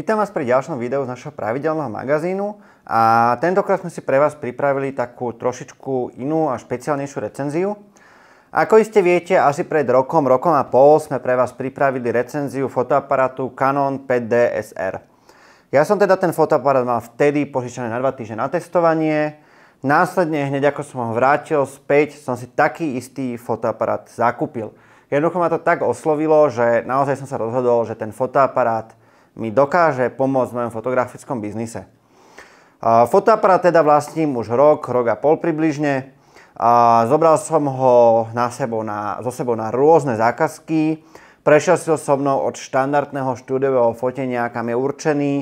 Vítam vás pri ďalšom videu z našho pravidelného magazínu a tentokrát sme si pre vás pripravili takú trošičku inú a špeciálnejšiu recenziu. Ako iste viete, asi pred rokom, rokom a pol sme pre vás pripravili recenziu fotoaparátu Canon 5D SR. Ja som teda ten fotoaparát mal vtedy požičaný na 2 týždne na testovanie, následne hneď ako som ho vrátil späť, som si taký istý fotoaparát zakúpil. Jednoducho ma to tak oslovilo, že naozaj som sa rozhodol, že ten fotoaparát mi dokáže pomôcť v mojom fotografickom biznise. Fotoaparát teda vlastním už rok, rok a pol približne. A zobral som ho na sebou na, zo sebou na rôzne zákazky. Prešiel si ho so mnou od štandardného štúdiového fotenia, kam je určený,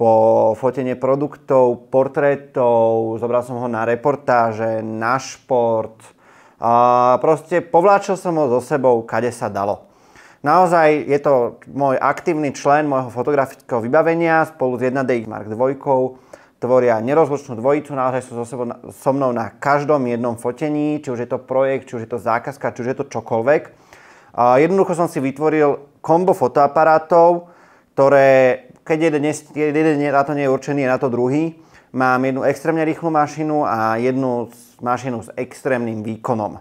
po fotenie produktov, portrétov, zobral som ho na reportáže, na šport. A proste povláčil som ho so sebou, kade sa dalo. Naozaj je to môj aktívny člen môjho fotografického vybavenia spolu s 1DX Mark II. Tvoria nerozlučnú dvojicu, naozaj sú so, sebou, so mnou na každom jednom fotení, či už je to projekt, či už je to zákazka, či už je to čokoľvek. A jednoducho som si vytvoril kombo fotoaparátov, ktoré, keď jeden, jeden na to nie je určený, je na to druhý. Mám jednu extrémne rýchlu mašinu a jednu mašinu s extrémnym výkonom.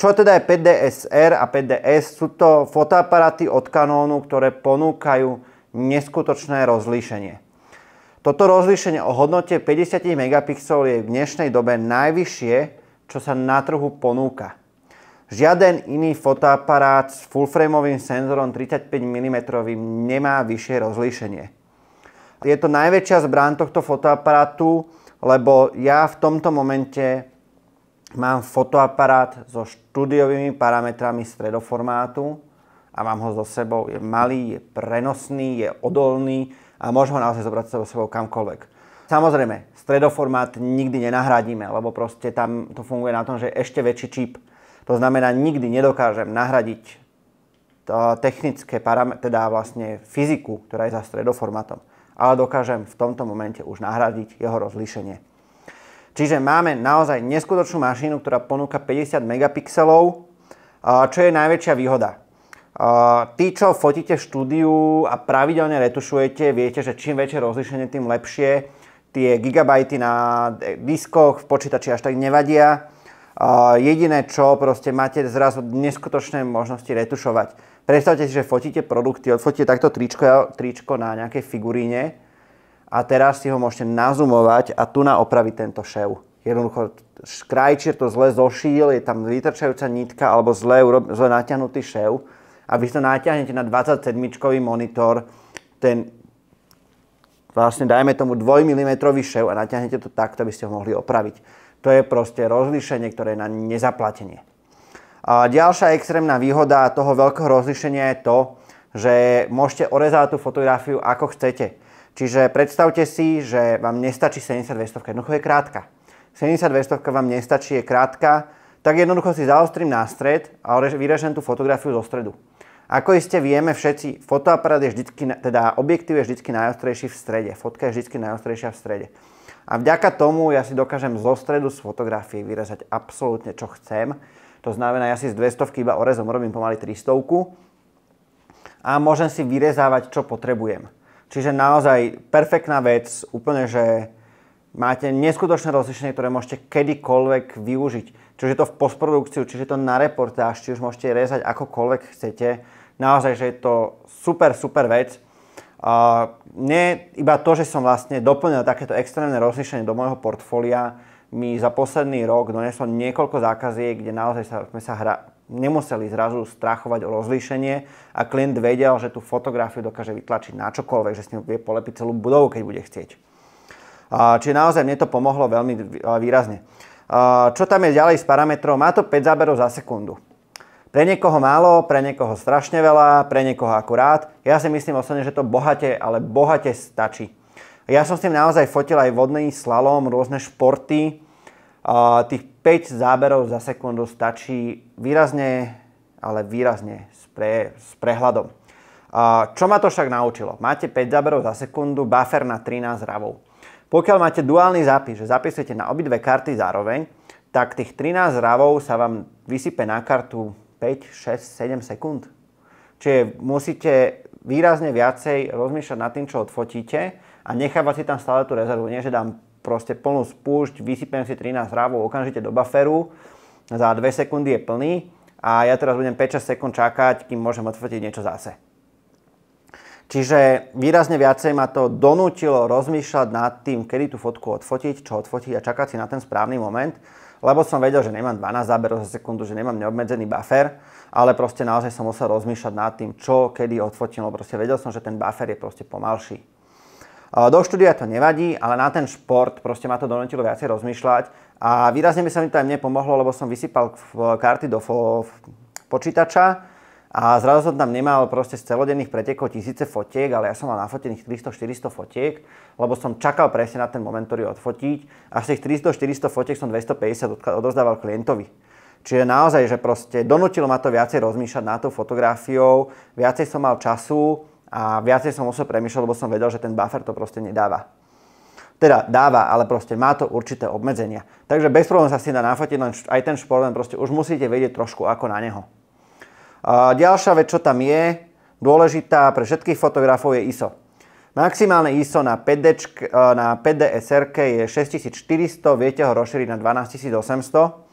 Čo teda je 5DSR a 5DS? Sú to fotoaparáty od Canonu, ktoré ponúkajú neskutočné rozlíšenie. Toto rozlíšenie o hodnote 50 megapixel je v dnešnej dobe najvyššie, čo sa na trhu ponúka. Žiaden iný fotoaparát s fullframeovým senzorom 35 mm nemá vyššie rozlíšenie. Je to najväčšia zbrán tohto fotoaparátu, lebo ja v tomto momente Mám fotoaparát so štúdiovými parametrami stredoformátu a mám ho so sebou. Je malý, je prenosný, je odolný a môžem ho naozaj zobrať so sebou kamkoľvek. Samozrejme, stredoformát nikdy nenahradíme, lebo proste tam to funguje na tom, že je ešte väčší čip. To znamená, nikdy nedokážem nahradiť technické parametre, teda vlastne fyziku, ktorá je za stredoformátom, ale dokážem v tomto momente už nahradiť jeho rozlíšenie. Čiže máme naozaj neskutočnú mašinu, ktorá ponúka 50 megapixelov, čo je najväčšia výhoda. Tí, čo fotíte v štúdiu a pravidelne retušujete, viete, že čím väčšie rozlišenie, tým lepšie. Tie gigabajty na diskoch v počítači až tak nevadia. Jediné, čo proste máte zrazu neskutočné možnosti retušovať. Predstavte si, že fotíte produkty, odfotíte takto tričko, tričko na nejakej figuríne, a teraz si ho môžete nazumovať a tu na opraviť tento šev. Jednoducho krajčír to zle zošíl, je tam vytrčajúca nitka alebo zle, zle natiahnutý šev a vy to natiahnete na 27 monitor, ten vlastne dajme tomu 2 mm šev a natiahnete to tak, aby ste ho mohli opraviť. To je proste rozlíšenie, ktoré je na nezaplatenie. A ďalšia extrémna výhoda toho veľkého rozlíšenia je to, že môžete orezať tú fotografiu ako chcete Čiže predstavte si, že vám nestačí 70-200, jednoducho je krátka. 70-200 vám nestačí, je krátka, tak jednoducho si zaostrím na stred a vyrežem tú fotografiu zo stredu. Ako iste vieme všetci, fotoaparát je vždycky, teda objektív je vždycky najostrejší v strede. Fotka je vždy najostrejšia v strede. A vďaka tomu ja si dokážem zo stredu z fotografie vyrezať absolútne čo chcem. To znamená, ja si z 200 iba orezom robím pomaly 300 a môžem si vyrezávať, čo potrebujem. Čiže naozaj perfektná vec, úplne, že máte neskutočné rozlišenie, ktoré môžete kedykoľvek využiť. čiže je to v postprodukciu, čiže je to na reportáž, či už môžete rezať akokoľvek chcete. Naozaj, že je to super, super vec. A nie iba to, že som vlastne doplnil takéto extrémne rozlišenie do môjho portfólia, mi za posledný rok doneslo niekoľko zákaziek, kde naozaj sa, sme sa hra, nemuseli zrazu strachovať o rozlíšenie a klient vedel, že tú fotografiu dokáže vytlačiť na čokoľvek, že s ním vie polepiť celú budovu, keď bude chcieť. Čiže naozaj mne to pomohlo veľmi výrazne. Čo tam je ďalej s parametrom, Má to 5 záberov za sekundu. Pre niekoho málo, pre niekoho strašne veľa, pre niekoho akurát. Ja si myslím osobne, že to bohate, ale bohate stačí. Ja som s tým naozaj fotil aj vodný slalom, rôzne športy. Tých 5 záberov za sekundu stačí výrazne, ale výrazne s, pre, s prehľadom. Čo ma to však naučilo? Máte 5 záberov za sekundu, buffer na 13 ravov. Pokiaľ máte duálny zápis, že zapisujete na obidve karty zároveň, tak tých 13 ravov sa vám vysype na kartu 5, 6, 7 sekúnd. Čiže musíte výrazne viacej rozmýšľať nad tým, čo odfotíte a nechávať si tam stále tú rezervu. Nie, že dám proste plnú spúšť, vysypem si 13 rávov okamžite do bufferu, za 2 sekundy je plný a ja teraz budem 5-6 sekúnd čakať, kým môžem odfotiť niečo zase. Čiže výrazne viacej ma to donútilo rozmýšľať nad tým, kedy tú fotku odfotiť, čo odfotiť a čakať si na ten správny moment, lebo som vedel, že nemám 12 záberov za sekundu, že nemám neobmedzený buffer, ale proste naozaj som musel rozmýšľať nad tým, čo, kedy odfotím, lebo proste vedel som, že ten buffer je proste pomalší. Do štúdia to nevadí, ale na ten šport proste ma to donutilo viacej rozmýšľať a výrazne by sa mi to aj mne pomohlo, lebo som vysypal karty do počítača a zrazu som tam nemal proste z celodenných pretekov tisíce fotiek, ale ja som mal nafotených 300-400 fotiek, lebo som čakal presne na ten moment, ktorý odfotiť a z tých 300-400 fotiek som 250 odozdával klientovi. Čiže naozaj, že proste donutilo ma to viacej rozmýšľať nad tou fotografiou, viacej som mal času, a viacej som musel premýšľať, lebo som vedel, že ten buffer to proste nedáva. Teda dáva, ale proste má to určité obmedzenia. Takže bez problémov sa si dá nafotiť, len aj ten šport, len proste už musíte vedieť trošku ako na neho. A ďalšia vec, čo tam je, dôležitá pre všetkých fotografov je ISO. Maximálne ISO na, PD, e, na PDSR je 6400, viete ho rozšíriť na 12800.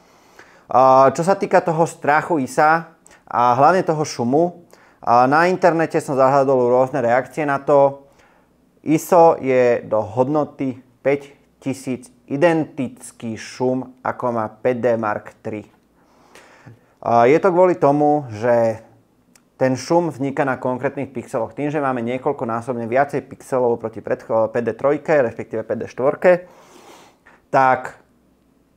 Čo sa týka toho strachu ISA a hlavne toho šumu, a na internete som zahľadol rôzne reakcie na to. ISO je do hodnoty 5000 identický šum, ako má PD Mark III. A je to kvôli tomu, že ten šum vzniká na konkrétnych pixeloch. Tým, že máme niekoľkonásobne viacej pixelov proti d 3 respektíve PD4, tak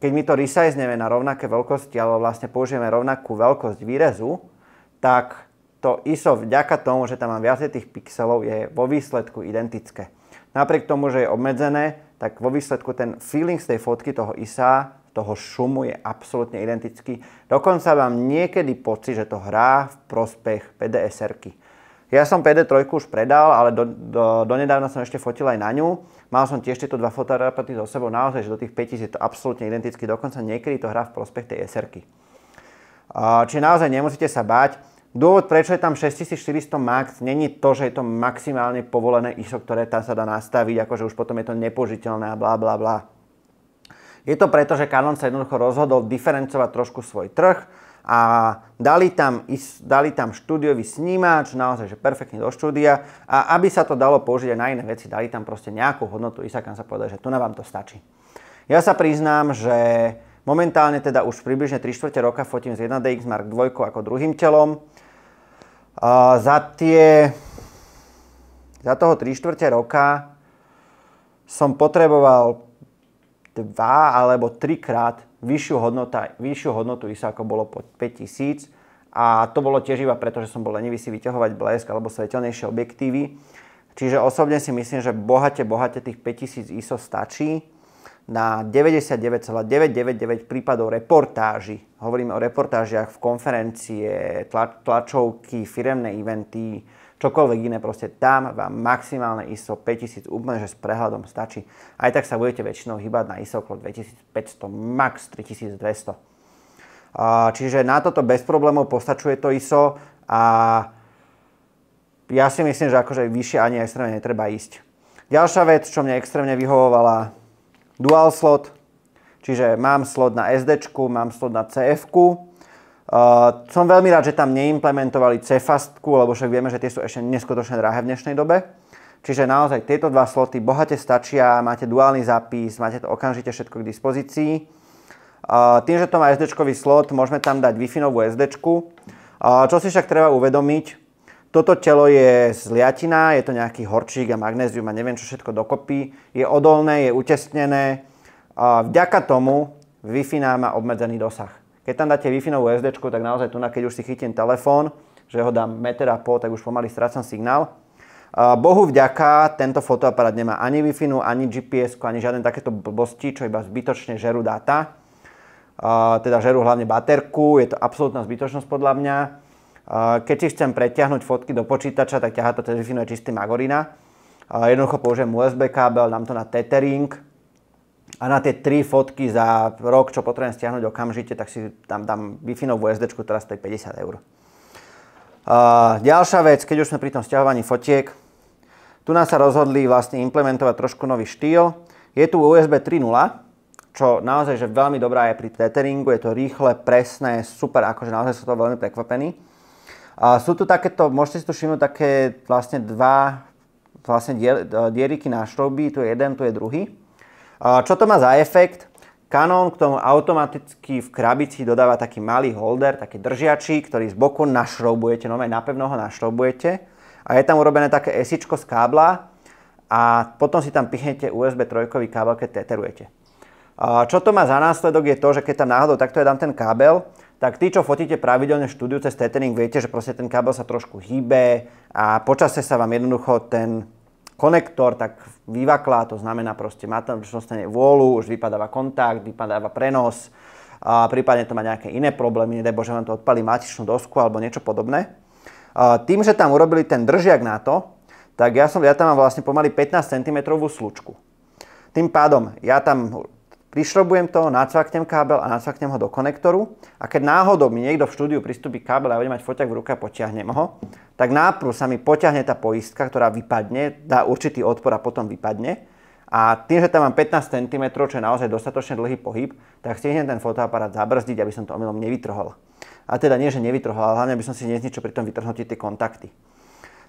keď my to resizneme na rovnaké veľkosti, alebo vlastne použijeme rovnakú veľkosť výrezu, tak to ISO vďaka tomu, že tam mám viacej tých pixelov, je vo výsledku identické. Napriek tomu, že je obmedzené, tak vo výsledku ten feeling z tej fotky toho ISA, toho šumu je absolútne identický. Dokonca mám niekedy pocit, že to hrá v prospech PDSR-ky. Ja som PD3 už predal, ale do, do, donedávna som ešte fotil aj na ňu. Mal som tiež tieto dva fotoaparáty so sebou, naozaj, že do tých 5000 je to absolútne identické, dokonca niekedy to hrá v prospech tej SR-ky. Čiže naozaj nemusíte sa báť, Dôvod, prečo je tam 6400 max, není to, že je to maximálne povolené ISO, ktoré tam sa dá nastaviť, akože už potom je to nepožiteľné a bla bla bla. Je to preto, že Canon sa jednoducho rozhodol diferencovať trošku svoj trh a dali tam, dali tam štúdiový snímač, naozaj, že perfektne do štúdia a aby sa to dalo použiť aj na iné veci, dali tam proste nejakú hodnotu ISO, kam sa povedať, že tu na vám to stačí. Ja sa priznám, že momentálne teda už približne 3 čtvrte roka fotím z 1DX Mark II ako druhým telom Uh, za tie... Za toho 3 štvrte roka som potreboval dva alebo trikrát vyššiu, hodnota, vyššiu hodnotu ISO, ako bolo po 5000. A to bolo tiež iba preto, že som bol lenivý si vyťahovať blesk alebo svetelnejšie objektívy. Čiže osobne si myslím, že bohate, bohate tých 5000 ISO stačí na 99,999 prípadov reportáži. Hovoríme o reportážiach v konferencie, tla, tlačovky, firemné eventy, čokoľvek iné. Proste tam vám maximálne ISO 5000 úplne, že s prehľadom stačí. Aj tak sa budete väčšinou hýbať na ISO okolo 2500, max 3200. Čiže na toto bez problémov postačuje to ISO a ja si myslím, že akože vyššie ani extrémne netreba ísť. Ďalšia vec, čo mne extrémne vyhovovala, dual slot, čiže mám slot na SD, mám slot na CF. Uh, som veľmi rád, že tam neimplementovali CFast, lebo však vieme, že tie sú ešte neskutočne drahé v dnešnej dobe. Čiže naozaj tieto dva sloty bohate stačia, máte duálny zápis, máte to okamžite všetko k dispozícii. Uh, tým, že to má sd slot, môžeme tam dať Wi-Fi novú SD. Uh, čo si však treba uvedomiť, toto telo je zliatina, je to nejaký horčík a magnézium a neviem čo všetko dokopy. Je odolné, je utesnené. A vďaka tomu Wi-Fi má obmedzený dosah. Keď tam dáte Wi-Fi SD, tak naozaj tu, keď už si chytím telefón, že ho dám meter a pol, tak už pomaly strácam signál. Bohu vďaka, tento fotoaparát nemá ani Wi-Fi, ani GPS, ani žiadne takéto blbosti, čo iba zbytočne žerú dáta. Teda žerú hlavne baterku, je to absolútna zbytočnosť podľa mňa. Keď si chcem preťahnuť fotky do počítača, tak ťahá to cez wi čistý Magorina. Jednoducho použijem USB kábel, dám to na tethering a na tie tri fotky za rok, čo potrebujem stiahnuť okamžite, tak si tam dám Wi-Fi USD, teraz to 50 eur. Ďalšia vec, keď už sme pri tom stiahovaní fotiek, tu nás sa rozhodli vlastne implementovať trošku nový štýl. Je tu USB 3.0, čo naozaj že veľmi dobrá je pri tetheringu, je to rýchle, presné, super, akože naozaj som to veľmi prekvapení. A sú tu takéto, môžete si tu všimnúť, také vlastne dva vlastne e, dieriky na šrouby, tu je jeden, tu je druhý. A čo to má za efekt? Canon k tomu automaticky v krabici dodáva taký malý holder, taký držiačí, ktorý z boku našroubujete, nové napevno ho našroubujete. A je tam urobené také esičko z kábla a potom si tam pichnete USB 3 kábel, keď teterujete. A čo to má za následok je to, že keď tam náhodou takto je dám ten kábel, tak tí, čo fotíte pravidelne štúdiu cez tethering, viete, že proste ten kábel sa trošku hýbe a počasie sa vám jednoducho ten konektor tak vyvaklá, to znamená proste má tam, že vôľu, už vypadáva kontakt, vypadáva prenos, a prípadne to má nejaké iné problémy, nedaj Bože vám to odpalí matičnú dosku alebo niečo podobné. A tým, že tam urobili ten držiak na to, tak ja, som, ja tam mám vlastne pomaly 15 cm slučku. Tým pádom ja tam prišrobujem to, nacvaknem kábel a nacvaknem ho do konektoru a keď náhodou mi niekto v štúdiu pristúpi kábel a ja budem mať foťak v ruke a potiahnem ho, tak náprv sa mi potiahne tá poistka, ktorá vypadne, dá určitý odpor a potom vypadne. A tým, že tam mám 15 cm, čo je naozaj dostatočne dlhý pohyb, tak stihnem ten fotoaparát zabrzdiť, aby som to omylom nevytrhol. A teda nie, že nevytrhol, ale hlavne, aby som si nezničil pri tom vytrhnutí tie kontakty.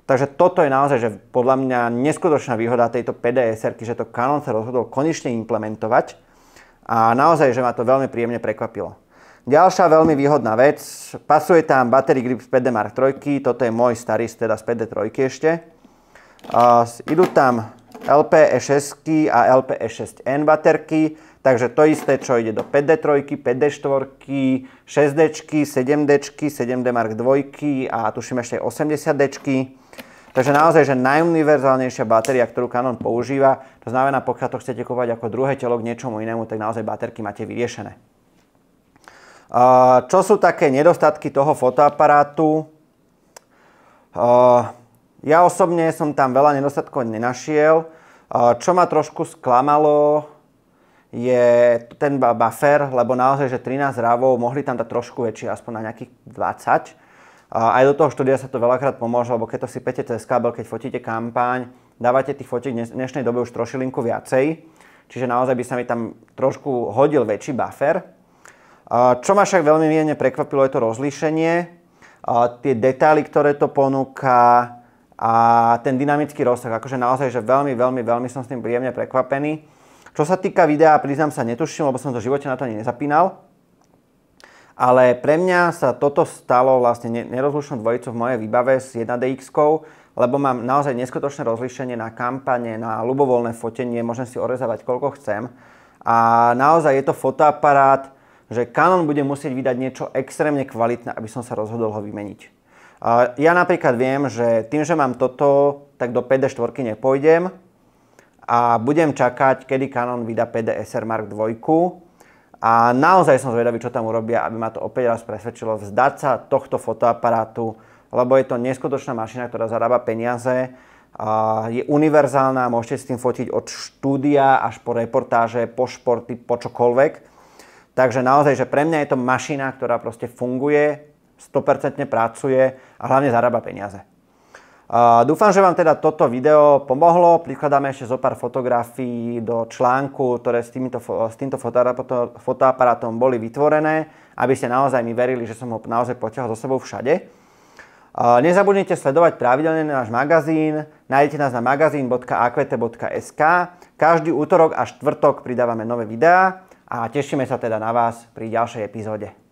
Takže toto je naozaj, že podľa mňa neskutočná výhoda tejto PDSR, že to Canon sa rozhodol konečne implementovať a naozaj, že ma to veľmi príjemne prekvapilo. Ďalšia veľmi výhodná vec, pasuje tam battery grip z PD Mark 3, toto je môj starý, teda z PD 3 ešte. Uh, idú tam LPE6 a LPE6N baterky, takže to isté, čo ide do PD3, PD4, 6D, 7D, 7D Mark 2 a tuším ešte 80D. Takže naozaj, že najuniverzálnejšia batéria, ktorú Canon používa, to znamená, pokiaľ to chcete kúpať ako druhé telo k niečomu inému, tak naozaj baterky máte vyriešené. Čo sú také nedostatky toho fotoaparátu? Ja osobne som tam veľa nedostatkov nenašiel. Čo ma trošku sklamalo, je ten buffer, lebo naozaj, že 13 ravov, mohli tam dať trošku väčšie, aspoň na nejakých 20 aj do toho štúdia sa to veľakrát pomôže, lebo keď to si pete cez kábel, keď fotíte kampaň, dávate tých fotiek v dnešnej dobe už trošilinku viacej, čiže naozaj by sa mi tam trošku hodil väčší buffer. Čo ma však veľmi mierne prekvapilo je to rozlíšenie, tie detaily, ktoré to ponúka a ten dynamický rozsah. Akože naozaj, že veľmi, veľmi, veľmi som s tým príjemne prekvapený. Čo sa týka videa, priznám sa, netuším, lebo som to v živote na to ani nezapínal. Ale pre mňa sa toto stalo vlastne nerozlučnou dvojicou v mojej výbave s 1DX, lebo mám naozaj neskutočné rozlíšenie na kampane, na ľubovoľné fotenie, môžem si orezávať koľko chcem. A naozaj je to fotoaparát, že Canon bude musieť vydať niečo extrémne kvalitné, aby som sa rozhodol ho vymeniť. Ja napríklad viem, že tým, že mám toto, tak do PD4 nepôjdem a budem čakať, kedy Canon vydá PDSR Mark 2 a naozaj som zvedavý, čo tam urobia, aby ma to opäť raz presvedčilo vzdať sa tohto fotoaparátu, lebo je to neskutočná mašina, ktorá zarába peniaze, je univerzálna, môžete s tým fotiť od štúdia až po reportáže, po športy, po čokoľvek. Takže naozaj, že pre mňa je to mašina, ktorá proste funguje, 100% pracuje a hlavne zarába peniaze. Dúfam, že vám teda toto video pomohlo. Prikladáme ešte zo pár fotografií do článku, ktoré s, týmito, s týmto fotoaparátom boli vytvorené, aby ste naozaj mi verili, že som ho naozaj potiahol so sebou všade. Nezabudnite sledovať pravidelne náš magazín. Nájdete nás na magazín.akvete.sk. Každý útorok a štvrtok pridávame nové videá a tešíme sa teda na vás pri ďalšej epizóde.